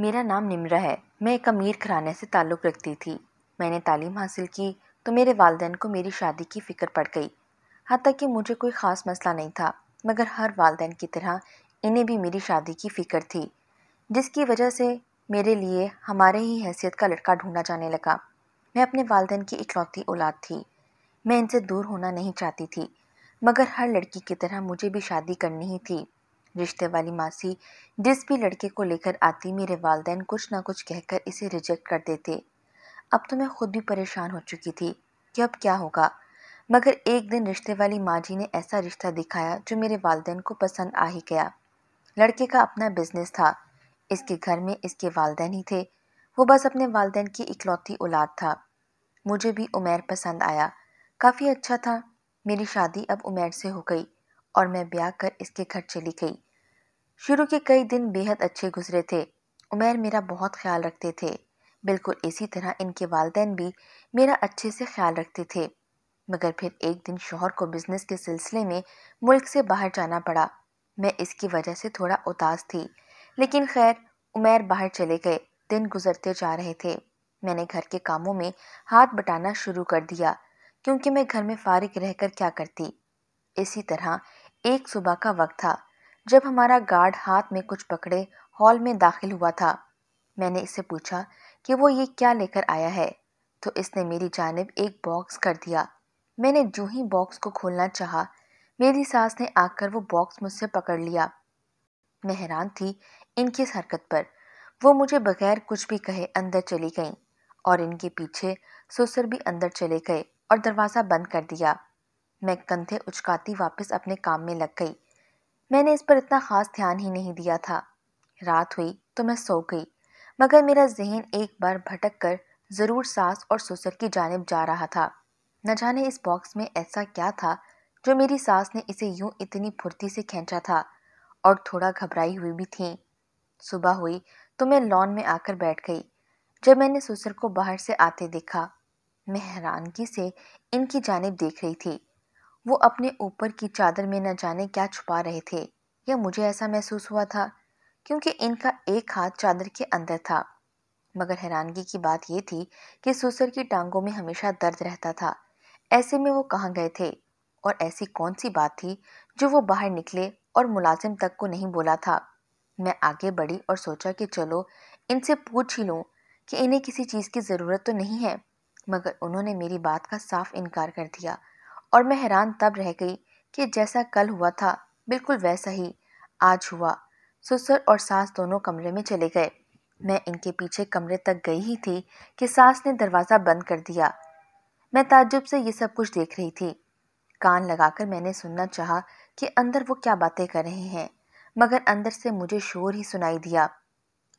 मेरा नाम निम्रा है मैं एक अमीर घराने से ताल्लुक़ रखती थी मैंने तालीम हासिल की तो मेरे वालदेन को मेरी शादी की फ़िक्र पड़ गई हती कि मुझे कोई ख़ास मसला नहीं था मगर हर वालदेन की तरह इन्हें भी मेरी शादी की फ़िक्र थी जिसकी वजह से मेरे लिए हमारे ही हैसियत का लड़का ढूंढा जाने लगा मैं अपने वालदेन की इकलौती औलाद थी मैं इनसे दूर होना नहीं चाहती थी मगर हर लड़की की तरह मुझे भी शादी करनी ही थी रिश्ते वाली मासी जिस भी लड़के को लेकर आती मेरे वालदेन कुछ ना कुछ कहकर इसे रिजेक्ट कर देते अब तो मैं खुद भी परेशान हो चुकी थी कि अब क्या होगा मगर एक दिन रिश्ते वाली माँ जी ने ऐसा रिश्ता दिखाया जो मेरे वालदेन को पसंद आ ही गया लड़के का अपना बिजनेस था इसके घर में इसके वालदेन ही थे वो बस अपने वालदेन की इकलौती औलाद था मुझे भी उमेर पसंद आया काफ़ी अच्छा था मेरी शादी अब उमेर से हो गई और मैं ब्याह कर इसके घर चली गई शुरू के कई दिन बेहद अच्छे गुजरे थे उमेर मेरा बहुत ख्याल रखते थे बिल्कुल इसी तरह इनके वालदेन भी मेरा अच्छे से ख्याल रखते थे मगर फिर एक दिन शोहर को बिज़नेस के सिलसिले में मुल्क से बाहर जाना पड़ा मैं इसकी वजह से थोड़ा उदास थी लेकिन खैर उमेर बाहर चले गए दिन गुजरते जा रहे थे मैंने घर के कामों में हाथ बटाना शुरू कर दिया क्योंकि मैं घर में फारिग रहकर क्या करती इसी तरह एक सुबह का वक्त था जब हमारा गार्ड हाथ में कुछ पकड़े हॉल में दाखिल हुआ था मैंने इससे पूछा कि वो ये क्या लेकर आया है तो इसने मेरी जानब एक बॉक्स कर दिया मैंने जो ही बॉक्स को खोलना चाहा मेरी सास ने आकर वो बॉक्स मुझसे पकड़ लिया मैं हैरान थी इनकी इस हरकत पर वो मुझे बगैर कुछ भी कहे अंदर चली गई और इनके पीछे सुसर भी अंदर चले गए और दरवाज़ा बंद कर दिया मैं कंधे उचकाती वापस अपने काम में लग गई मैंने इस पर इतना ख़ास ध्यान ही नहीं दिया था रात हुई तो मैं सो गई मगर मेरा जहन एक बार भटक कर ज़रूर सास और ससुर की जानब जा रहा था न जाने इस बॉक्स में ऐसा क्या था जो मेरी सास ने इसे यूं इतनी फुर्ती से खींचा था और थोड़ा घबराई हुई भी थी सुबह हुई तो मैं लॉन में आकर बैठ गई जब मैंने ससुर को बाहर से आते देखा मैं हैरानगी से इनकी जानब देख रही थी वो अपने ऊपर की चादर में न जाने क्या छुपा रहे थे या मुझे ऐसा महसूस हुआ था क्योंकि इनका एक हाथ चादर के अंदर था मगर हैरानगी की बात यह थी कि सुसर की टांगों में हमेशा दर्द रहता था ऐसे में वो कहाँ गए थे और ऐसी कौन सी बात थी जो वो बाहर निकले और मुलाजिम तक को नहीं बोला था मैं आगे बढ़ी और सोचा कि चलो इनसे पूछ ही लूँ कि इन्हें किसी चीज़ की ज़रूरत तो नहीं है मगर उन्होंने मेरी बात का साफ इनकार कर दिया और मैं हैरान तब रह गई कि जैसा कल हुआ था बिल्कुल वैसा ही आज हुआ ससुर और सास दोनों कमरे में चले गए मैं इनके पीछे कमरे तक गई ही थी कि सास ने दरवाज़ा बंद कर दिया मैं ताज्जुब से ये सब कुछ देख रही थी कान लगाकर मैंने सुनना चाहा कि अंदर वो क्या बातें कर रहे हैं मगर अंदर से मुझे शोर ही सुनाई दिया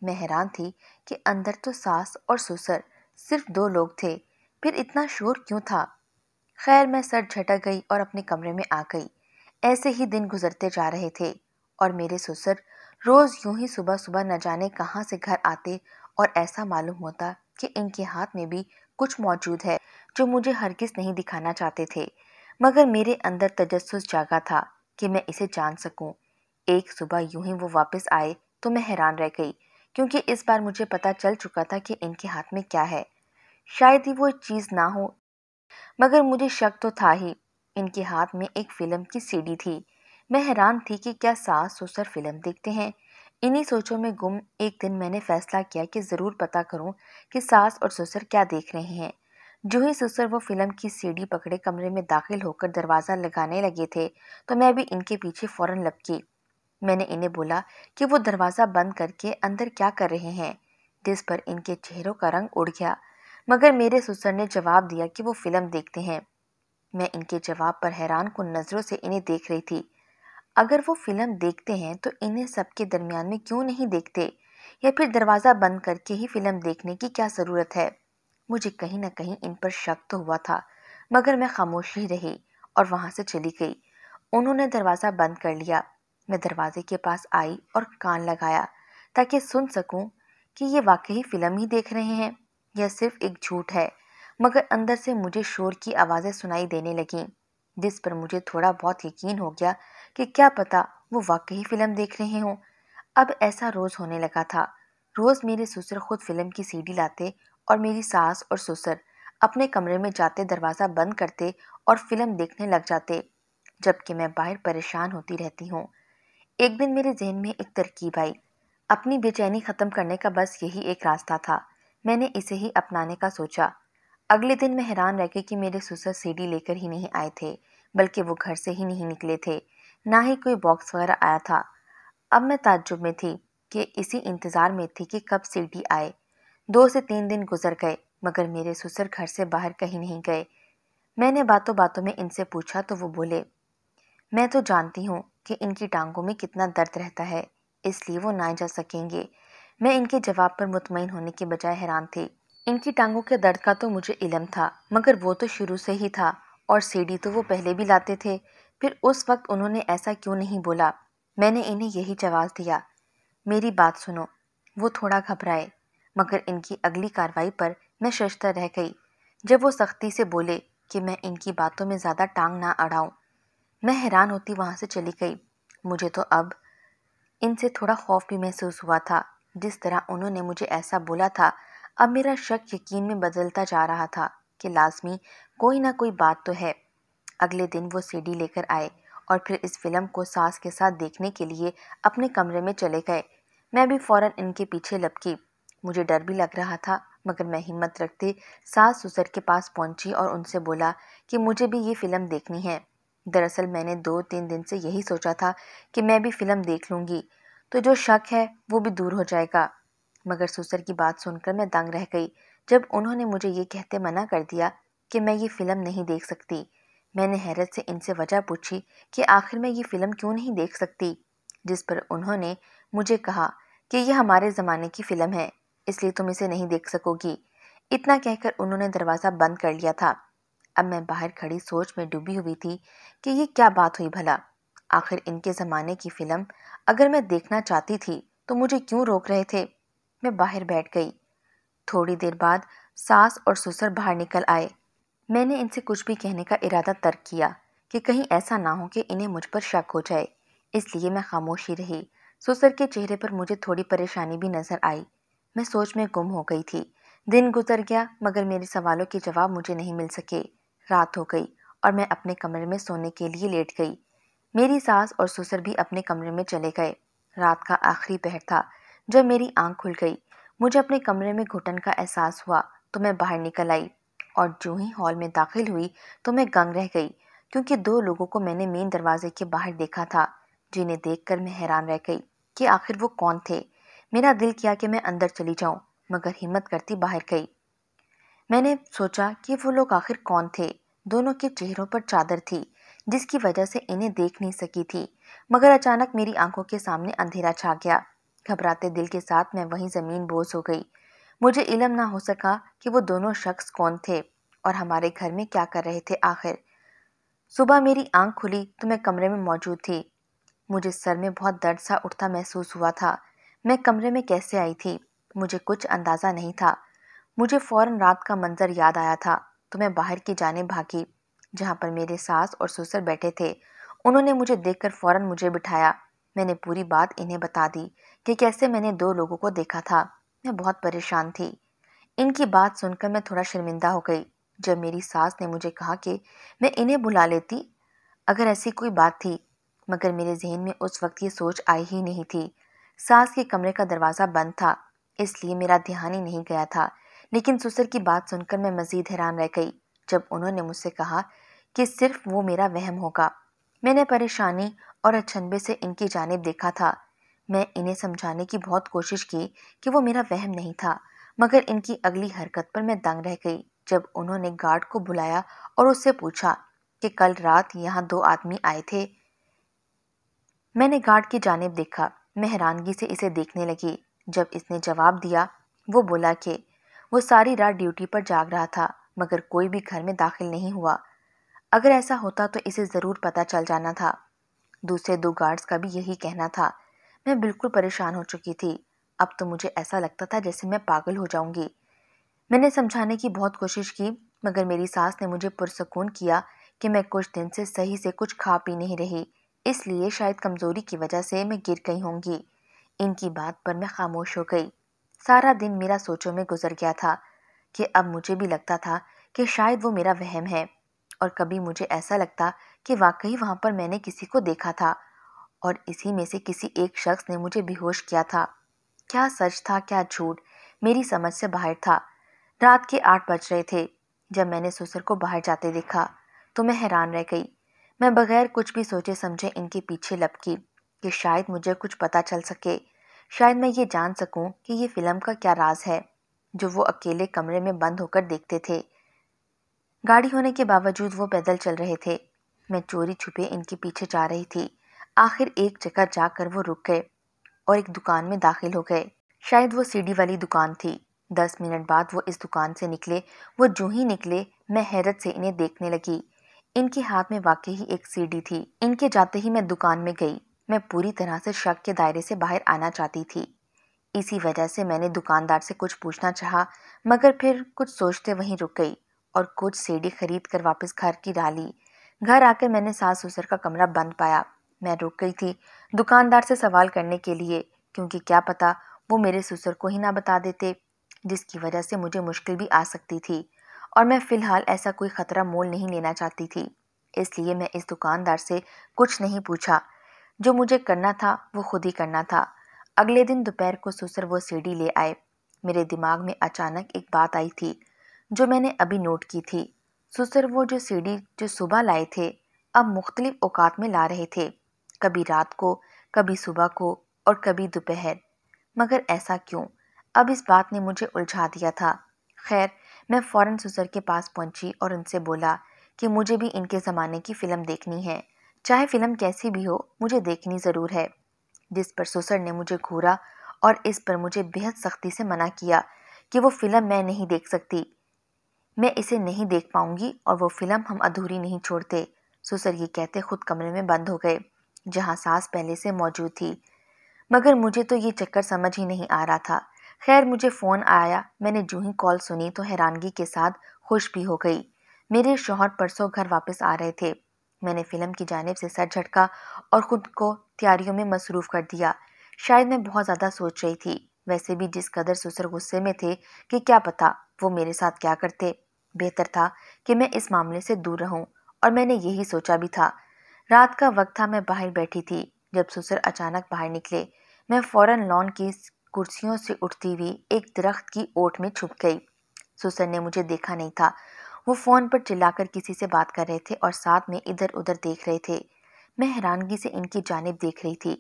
मैं हैरान थी कि अंदर तो सास और ससुर सिर्फ दो लोग थे फिर इतना शोर क्यों था खैर मैं सर झटक गई और अपने कमरे में आ गई ऐसे ही दिन गुजरते जा रहे थे और मेरे ससुर रोज़ यूं ही सुबह सुबह न जाने कहाँ से घर आते और ऐसा मालूम होता कि इनके हाथ में भी कुछ मौजूद है जो मुझे हरगिज नहीं दिखाना चाहते थे मगर मेरे अंदर तजस्स जागा था कि मैं इसे जान सकूं। एक सुबह यूं ही वो वापस आए तो मैं हैरान रह गई क्योंकि इस बार मुझे पता चल चुका था कि इनके हाथ में क्या है शायद ही वो चीज़ ना हो मगर मुझे शक तो था ही इनके हाथ में एक फ़िल्म की सीडी थी मैं हैरान थी कि क्या सास ससुर फ़िल्म देखते हैं इन्हीं सोचों में गुम एक दिन मैंने फ़ैसला किया कि ज़रूर पता करूं कि सास और ससुर क्या देख रहे हैं जो ही ससुर वो फ़िल्म की सीडी पकड़े कमरे में दाखिल होकर दरवाज़ा लगाने लगे थे तो मैं भी इनके पीछे फौरन लपकी मैंने इन्हें बोला कि वो दरवाज़ा बंद करके अंदर क्या कर रहे हैं जिस पर इनके चेहरों का रंग उड़ गया मगर मेरे ससुर ने जवाब दिया कि वो फिल्म देखते हैं मैं इनके जवाब पर हैरान को नज़रों से इन्हें देख रही थी अगर वो फिल्म देखते हैं तो इन्हें सबके दरमियान में क्यों नहीं देखते या फिर दरवाज़ा बंद करके ही फिल्म देखने की क्या ज़रूरत है मुझे कहीं ना कहीं इन पर शक तो हुआ था मगर मैं खामोश ही रही और वहाँ से चली गई उन्होंने दरवाज़ा बंद कर लिया मैं दरवाजे के पास आई और कान लगाया ताकि सुन सकूं कि ये वाकई फ़िल्म ही देख रहे हैं यह सिर्फ एक झूठ है मगर अंदर से मुझे शोर की आवाज़ें सुनाई देने लगीं जिस पर मुझे थोड़ा बहुत यकीन हो गया कि क्या पता वो वाकई फ़िल्म देख रहे हों अब ऐसा रोज़ होने लगा था रोज़ मेरे ससुर खुद फ़िल्म की सीडी लाते और मेरी सास और ससुर अपने कमरे में जाते दरवाज़ा बंद करते और फ़िल्म देखने लग जाते जबकि मैं बाहर परेशान होती रहती हूँ एक दिन मेरे जहन में एक तरकीब आई अपनी बेचैनी ख़त्म करने का बस यही एक रास्ता था मैंने इसे ही अपनाने का सोचा अगले दिन मैं हैरान रह गई कि मेरे सुसर सीढ़ी लेकर ही नहीं आए थे बल्कि वो घर से ही नहीं निकले थे ना ही कोई बॉक्स वगैरह आया था अब मैं ताज्जुब में थी कि इसी इंतज़ार में थी कि कब सीढ़ी आए दो से तीन दिन गुजर गए मगर मेरे ससुर घर से बाहर कहीं नहीं गए मैंने बातों बातों में इनसे पूछा तो वो बोले मैं तो जानती हूँ कि इनकी टांगों में कितना दर्द रहता है इसलिए वो ना जा सकेंगे मैं इनके जवाब पर मुतमिन होने के बजाय हैरान थी इनकी टांगों के दर्द का तो मुझे इलम था मगर वो तो शुरू से ही था और सीढ़ी तो वो पहले भी लाते थे फिर उस वक्त उन्होंने ऐसा क्यों नहीं बोला मैंने इन्हें यही जवाब दिया मेरी बात सुनो वो थोड़ा घबराए मगर इनकी अगली कार्रवाई पर मैं शशतर रह गई जब वो सख्ती से बोले कि मैं इनकी बातों में ज़्यादा टांग ना अड़ाऊँ मैं हैरान होती वहाँ से चली गई मुझे तो अब इनसे थोड़ा खौफ भी महसूस हुआ था जिस तरह उन्होंने मुझे ऐसा बोला था अब मेरा शक यकीन में बदलता जा रहा था कि लाजमी कोई ना कोई बात तो है अगले दिन वो सीडी लेकर आए और फिर इस फिल्म को सास के साथ देखने के लिए अपने कमरे में चले गए मैं भी फ़ौर इनके पीछे लपकी मुझे डर भी लग रहा था मगर मैं हिम्मत रखते सास ससुर के पास पहुंची और उनसे बोला कि मुझे भी ये फ़िल्म देखनी है दरअसल मैंने दो तीन दिन से यही सोचा था कि मैं भी फ़िल्म देख लूँगी तो जो शक है वो भी दूर हो जाएगा मगर सुसर की बात सुनकर मैं दंग रह गई जब उन्होंने मुझे ये कहते मना कर दिया कि मैं ये फ़िल्म नहीं देख सकती मैंने हैरत से इनसे वजह पूछी कि आखिर मैं ये फ़िल्म क्यों नहीं देख सकती जिस पर उन्होंने मुझे कहा कि यह हमारे ज़माने की फ़िल्म है इसलिए तुम इसे नहीं देख सकोगी इतना कहकर उन्होंने दरवाज़ा बंद कर लिया था अब मैं बाहर खड़ी सोच में डूबी हुई थी कि ये क्या बात हुई भला आखिर इनके ज़माने की फ़िल्म अगर मैं देखना चाहती थी तो मुझे क्यों रोक रहे थे मैं बाहर बैठ गई थोड़ी देर बाद सास और ससुर बाहर निकल आए मैंने इनसे कुछ भी कहने का इरादा तर्क किया कि कहीं ऐसा ना हो कि इन्हें मुझ पर शक हो जाए इसलिए मैं खामोशी रही ससुर के चेहरे पर मुझे थोड़ी परेशानी भी नज़र आई मैं सोच में गुम हो गई थी दिन गुजर गया मगर मेरे सवालों के जवाब मुझे नहीं मिल सके रात हो गई और मैं अपने कमरे में सोने के लिए लेट गई मेरी सास और ससुर भी अपने कमरे में चले गए रात का आखिरी पहर था जब मेरी आंख खुल गई मुझे अपने कमरे में घुटन का एहसास हुआ तो मैं बाहर निकल आई और जो ही हॉल में दाखिल हुई तो मैं गंग रह गई क्योंकि दो लोगों को मैंने मेन दरवाजे के बाहर देखा था जिन्हें कर मैं हैरान रह गई कि आखिर वो कौन थे मेरा दिल किया कि मैं अंदर चली जाऊं मगर हिम्मत करती बाहर गई मैंने सोचा कि वो लोग आखिर कौन थे दोनों के चेहरों पर चादर थी जिसकी वजह से इन्हें देख नहीं सकी थी मगर अचानक मेरी आंखों के सामने अंधेरा छा गया घबराते दिल के साथ मैं वहीं ज़मीन बोझ हो गई मुझे इलम ना हो सका कि वो दोनों शख्स कौन थे और हमारे घर में क्या कर रहे थे आखिर सुबह मेरी आंख खुली तो मैं कमरे में मौजूद थी मुझे सर में बहुत दर्द सा उठता महसूस हुआ था मैं कमरे में कैसे आई थी मुझे कुछ अंदाज़ा नहीं था मुझे फ़ौरन रात का मंज़र याद आया था तो मैं बाहर की जाने भागी जहाँ पर मेरे सास और ससुर बैठे थे उन्होंने मुझे देखकर फौरन मुझे बिठाया मैंने पूरी बात इन्हें बता दी कि कैसे मैंने दो लोगों को देखा था मैं बहुत परेशान थी इनकी बात सुनकर मैं थोड़ा शर्मिंदा हो गई जब मेरी सास ने मुझे कहा कि मैं इन्हें बुला लेती अगर ऐसी कोई बात थी मगर मेरे जहन में उस वक्त ये सोच आई ही नहीं थी सास के कमरे का दरवाज़ा बंद था इसलिए मेरा ध्यान ही नहीं गया था लेकिन सुसर की बात सुनकर मैं मज़ीद हैरान रह गई जब उन्होंने मुझसे कहा कि सिर्फ वो मेरा वहम होगा मैंने परेशानी और अचंभे से इनकी जानब देखा था मैं इन्हें समझाने की बहुत कोशिश की कि वो मेरा वहम नहीं था मगर इनकी अगली हरकत पर मैं दंग रह गई जब उन्होंने गार्ड को बुलाया और उससे पूछा कि कल रात यहाँ दो आदमी आए थे मैंने गार्ड की जानब देखा मैं हैरानगी से इसे देखने लगी जब इसने जवाब दिया वो बोला कि वो सारी रात ड्यूटी पर जाग रहा था मगर कोई भी घर में दाखिल नहीं हुआ अगर ऐसा होता तो इसे ज़रूर पता चल जाना था दूसरे दो गार्ड्स का भी यही कहना था मैं बिल्कुल परेशान हो चुकी थी अब तो मुझे ऐसा लगता था जैसे मैं पागल हो जाऊंगी मैंने समझाने की बहुत कोशिश की मगर मेरी सास ने मुझे पुरसकून किया कि मैं कुछ दिन से सही से कुछ खा पी नहीं रही इसलिए शायद कमज़ोरी की वजह से मैं गिर गई होंगी इनकी बात पर मैं खामोश हो गई सारा दिन मेरा सोचों में गुजर गया था कि अब मुझे भी लगता था कि शायद वो मेरा वहम है और कभी मुझे ऐसा लगता कि वाकई वहाँ पर मैंने किसी को देखा था और इसी में से किसी एक शख्स ने मुझे बेहोश किया था क्या सच था क्या झूठ मेरी समझ से बाहर था रात के आठ बज रहे थे जब मैंने ससुर को बाहर जाते देखा तो मैं हैरान रह गई मैं बगैर कुछ भी सोचे समझे इनके पीछे लपकी कि शायद मुझे कुछ पता चल सके शायद मैं ये जान सकूं कि ये फ़िल्म का क्या राज है जो वो अकेले कमरे में बंद होकर देखते थे गाड़ी होने के बावजूद वो पैदल चल रहे थे मैं चोरी छुपे इनके पीछे जा रही थी आखिर एक जगह जाकर वो रुक गए और एक दुकान में दाखिल हो गए शायद वो सीढ़ी वाली दुकान थी दस मिनट बाद वो इस दुकान से निकले वो जो ही निकले मैं हैरत से इन्हें देखने लगी इनके हाथ में वाकई ही एक सीढ़ी थी इनके जाते ही मैं दुकान में गई मैं पूरी तरह से शक के दायरे से बाहर आना चाहती थी इसी वजह से मैंने दुकानदार से कुछ पूछना चाहा मगर फिर कुछ सोचते वहीं रुक गई और कुछ सीढ़ी खरीद कर वापस घर की डाली ली घर आकर मैंने सास ससुर का कमरा बंद पाया मैं रुक गई थी दुकानदार से सवाल करने के लिए क्योंकि क्या पता वो मेरे ससुर को ही ना बता देते जिसकी वजह से मुझे मुश्किल भी आ सकती थी और मैं फ़िलहाल ऐसा कोई ख़तरा मोल नहीं लेना चाहती थी इसलिए मैं इस दुकानदार से कुछ नहीं पूछा जो मुझे करना था वो खुद ही करना था अगले दिन दोपहर को सुसर वो सीढ़ी ले आए मेरे दिमाग में अचानक एक बात आई थी जो मैंने अभी नोट की थी सुसर वो जो सीढ़ी जो सुबह लाए थे अब मुख्तलिफ अवकात में ला रहे थे कभी रात को कभी सुबह को और कभी दोपहर मगर ऐसा क्यों अब इस बात ने मुझे उलझा दिया था खैर मैं फ़ौर सुसर के पास पहुंची और उनसे बोला कि मुझे भी इनके ज़माने की फ़िल्म देखनी है चाहे फ़िल्म कैसी भी हो मुझे देखनी ज़रूर है जिस पर सुसर ने मुझे घूरा और इस पर मुझे बेहद सख्ती से मना किया कि वो फ़िल्म मैं नहीं देख सकती मैं इसे नहीं देख पाऊंगी और वो फ़िल्म हम अधूरी नहीं छोड़ते सुसर ये कहते खुद कमरे में बंद हो गए जहां सास पहले से मौजूद थी मगर मुझे तो ये चक्कर समझ ही नहीं आ रहा था खैर मुझे फ़ोन आया मैंने जू ही कॉल सुनी तो हैरानगी के साथ खुश भी हो गई मेरे शोहर परसों घर वापस आ रहे थे मैंने फ़िल्म की जानब से सर झटका और ख़ुद को तैयारियों में मसरूफ़ कर दिया शायद मैं बहुत ज़्यादा सोच रही थी वैसे भी जिस कदर ससुर गुस्से में थे कि क्या पता वो मेरे साथ क्या करते बेहतर था कि मैं इस मामले से दूर रहूं और मैंने यही सोचा भी था रात का वक्त था मैं बाहर बैठी थी जब ससुर अचानक बाहर निकले मैं फ़ौरन लॉन की कुर्सियों से उठती हुई एक दरख्त की ओट में छुप गई ससुर ने मुझे देखा नहीं था वो फ़ोन पर चिल्लाकर किसी से बात कर रहे थे और साथ में इधर उधर देख रहे थे मैं हैरानगी से इनकी जानब देख रही थी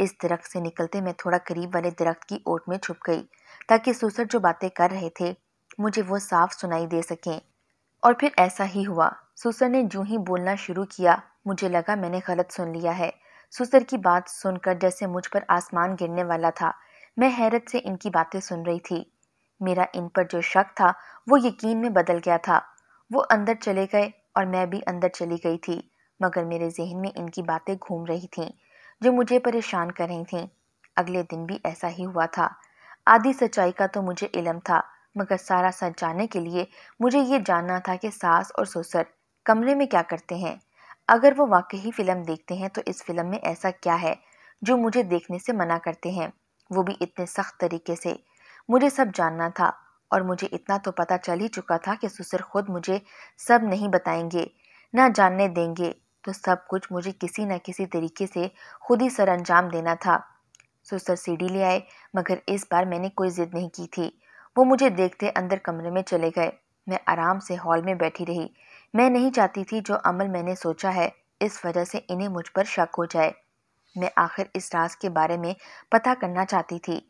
इस दरख्त से निकलते मैं थोड़ा करीब वाले दरख्त की ओट में छुप गई ताकि सुसर जो बातें कर रहे थे मुझे वो साफ सुनाई दे सकें और फिर ऐसा ही हुआ सुसर ने जूँ ही बोलना शुरू किया मुझे लगा मैंने गलत सुन लिया है सुसर की बात सुनकर जैसे मुझ पर आसमान गिरने वाला था मैं हैरत से इनकी बातें सुन रही थी मेरा इन पर जो शक था वो यकीन में बदल गया था वो अंदर चले गए और मैं भी अंदर चली गई थी मगर मेरे जहन में इनकी बातें घूम रही थीं जो मुझे परेशान कर रही थीं अगले दिन भी ऐसा ही हुआ था आधी सच्चाई का तो मुझे इलम था मगर सारा सच जानने के लिए मुझे ये जानना था कि सास और ससुर कमरे में क्या करते हैं अगर वो वाकई फ़िल्म देखते हैं तो इस फिल्म में ऐसा क्या है जो मुझे देखने से मना करते हैं वो भी इतने सख्त तरीके से मुझे सब जानना था और मुझे इतना तो पता चल ही चुका था कि ससुर खुद मुझे सब नहीं बताएंगे ना जानने देंगे तो सब कुछ मुझे किसी न किसी तरीके से खुद ही सर अंजाम देना था सो सर सीढ़ी ले आए मगर इस बार मैंने कोई ज़िद नहीं की थी वो मुझे देखते अंदर कमरे में चले गए मैं आराम से हॉल में बैठी रही मैं नहीं चाहती थी जो अमल मैंने सोचा है इस वजह से इन्हें मुझ पर शक हो जाए मैं आखिर इस राज के बारे में पता करना चाहती थी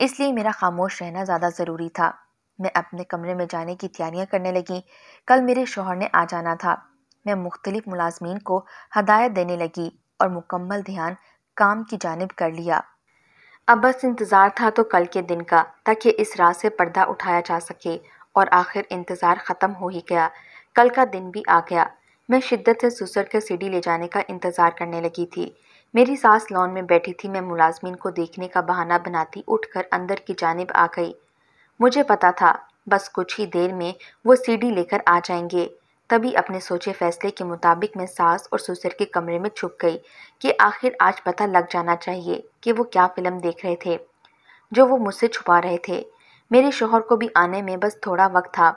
इसलिए मेरा खामोश रहना ज़्यादा ज़रूरी था मैं अपने कमरे में जाने की तैयारियां करने लगी कल मेरे शोहर ने आ जाना था मैं मुख्तलिफ मुलाजमीन को हदायत देने लगी और मुकम्मल ध्यान काम की जानब कर लिया अब बस इंतज़ार था तो कल के दिन का ताकि इस रात से पर्दा उठाया जा सके और आखिर इंतज़ार ख़त्म हो ही गया कल का दिन भी आ गया मैं शिद्दत से सुसर के सीढ़ी ले जाने का इंतज़ार करने लगी थी मेरी सास लॉन में बैठी थी मैं मुलाजमीन को देखने का बहाना बनाती उठकर अंदर की जानब आ गई मुझे पता था बस कुछ ही देर में वो सीढ़ी लेकर आ जाएंगे तभी अपने सोचे फैसले के मुताबिक मैं सास और ससुर के कमरे में छुप गई कि आखिर आज पता लग जाना चाहिए कि वो क्या फिल्म देख रहे थे जो वो मुझसे छुपा रहे थे मेरे शोहर को भी आने में बस थोड़ा वक्त था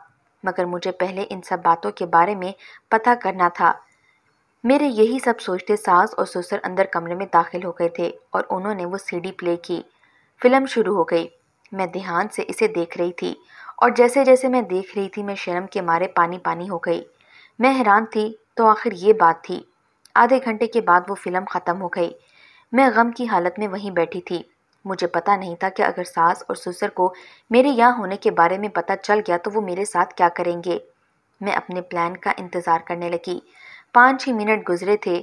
मगर मुझे पहले इन सब बातों के बारे में पता करना था मेरे यही सब सोचते सास और ससुर अंदर कमरे में दाखिल हो गए थे और उन्होंने वो सीडी प्ले की फिल्म शुरू हो गई मैं ध्यान से इसे देख रही थी और जैसे जैसे मैं देख रही थी मैं शर्म के मारे पानी पानी हो गई मैं हैरान थी तो आखिर ये बात थी आधे घंटे के बाद वो फ़िल्म ख़त्म हो गई मैं गम की हालत में वहीं बैठी थी मुझे पता नहीं था कि अगर सास और ससुर को मेरे यहाँ होने के बारे में पता चल गया तो वो मेरे साथ क्या करेंगे मैं अपने प्लान का इंतज़ार करने लगी पाँच ही मिनट गुजरे थे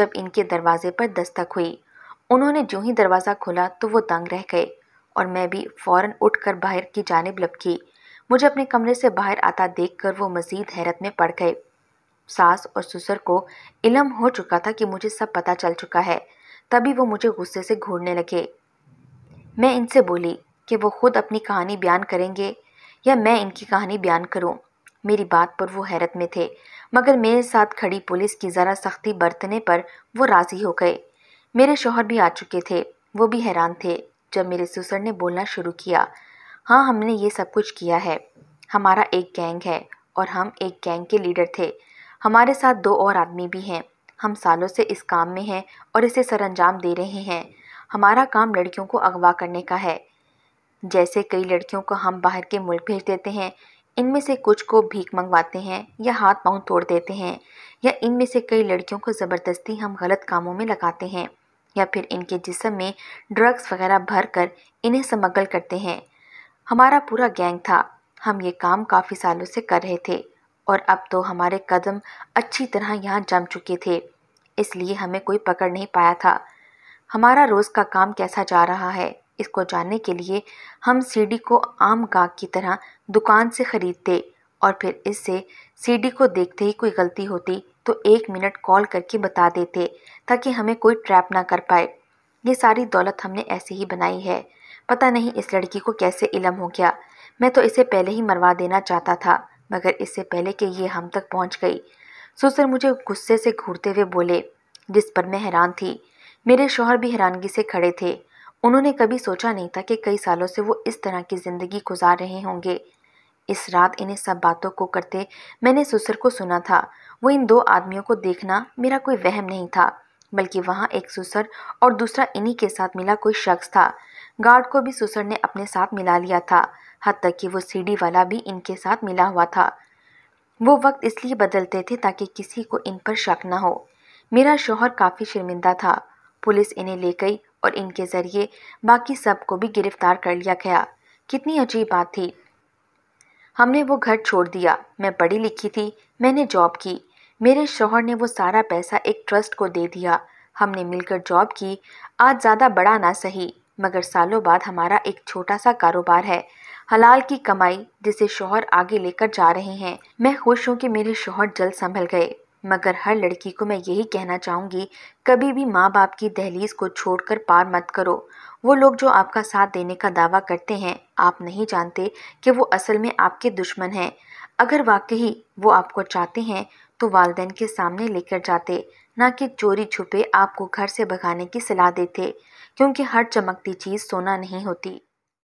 जब इनके दरवाजे पर दस्तक हुई उन्होंने जो ही दरवाज़ा खोला तो वो दंग रह गए और मैं भी फ़ौर उठ कर बाहर की जानब लपकी मुझे अपने कमरे से बाहर आता देखकर वो मजीद हैरत में पड़ गए सास और ससुर को इलम हो चुका था कि मुझे सब पता चल चुका है तभी वो मुझे गुस्से से घूरने लगे मैं इनसे बोली कि वो खुद अपनी कहानी बयान करेंगे या मैं इनकी कहानी बयान करूं। मेरी बात पर वो हैरत में थे मगर मेरे साथ खड़ी पुलिस की ज़रा सख्ती बरतने पर वो राज़ी हो गए मेरे शोहर भी आ चुके थे वो भी हैरान थे जब मेरे ससुर ने बोलना शुरू किया हाँ हमने ये सब कुछ किया है हमारा एक गैंग है और हम एक गैंग के लीडर थे हमारे साथ दो और आदमी भी हैं हम सालों से इस काम में हैं और इसे सरंजाम दे रहे हैं हमारा काम लड़कियों को अगवा करने का है जैसे कई लड़कियों को हम बाहर के मुल्क भेज देते हैं इनमें से कुछ को भीख मंगवाते हैं या हाथ पाँव तोड़ देते हैं या इनमें से कई लड़कियों को ज़बरदस्ती हम गलत कामों में लगाते हैं या फिर इनके जिसम में ड्रग्स वगैरह भर कर इन्हें समगल करते हैं हमारा पूरा गैंग था हम ये काम काफ़ी सालों से कर रहे थे और अब तो हमारे कदम अच्छी तरह यहाँ जम चुके थे इसलिए हमें कोई पकड़ नहीं पाया था हमारा रोज़ का काम कैसा जा रहा है इसको जानने के लिए हम सीडी को आम गाग की तरह दुकान से ख़रीदते और फिर इससे सीडी को देखते ही कोई गलती होती तो एक मिनट कॉल करके बता देते ताकि हमें कोई ट्रैप ना कर पाए ये सारी दौलत हमने ऐसे ही बनाई है पता नहीं इस लड़की को कैसे इलम हो गया मैं तो इसे पहले ही मरवा देना चाहता था मगर इससे पहले कि ये हम तक पहुंच गई सुसर मुझे गुस्से से घूरते हुए बोले जिस पर मैं हैरान थी मेरे शोहर भी हैरानगी से खड़े थे उन्होंने कभी सोचा नहीं था कि कई सालों से वो इस तरह की ज़िंदगी गुजार रहे होंगे इस रात इन्हें सब बातों को करते मैंने सुसर को सुना था वो इन दो आदमियों को देखना मेरा कोई वहम नहीं था बल्कि वहाँ एक सुसर और दूसरा इन्हीं के साथ मिला कोई शख्स था गार्ड को भी सुसर ने अपने साथ मिला लिया था हद तक कि वो सीढ़ी वाला भी इनके साथ मिला हुआ था वो वक्त इसलिए बदलते थे ताकि किसी को इन पर शक न हो मेरा शोहर काफ़ी शर्मिंदा था पुलिस इन्हें ले गई और इनके ज़रिए बाकी सब को भी गिरफ्तार कर लिया गया कितनी अजीब बात थी हमने वो घर छोड़ दिया मैं पढ़ी लिखी थी मैंने जॉब की मेरे शोहर ने वो सारा पैसा एक ट्रस्ट को दे दिया हमने मिलकर जॉब की आज ज़्यादा बड़ा ना सही मगर सालों बाद हमारा एक छोटा सा कारोबार है हलाल की कमाई जिसे शोहर आगे लेकर जा रहे हैं मैं खुश हूँ कि मेरे शोहर जल्द संभल गए मगर हर लड़की को मैं यही कहना चाहूँगी कभी भी माँ बाप की दहलीज को छोड़कर पार मत करो वो लोग जो आपका साथ देने का दावा करते हैं आप नहीं जानते कि वो असल में आपके दुश्मन हैं अगर वाकई वो आपको चाहते हैं तो वालदेन के सामने लेकर जाते ना कि चोरी छुपे आपको घर से भगाने की सलाह देते क्योंकि हर चमकती चीज़ सोना नहीं होती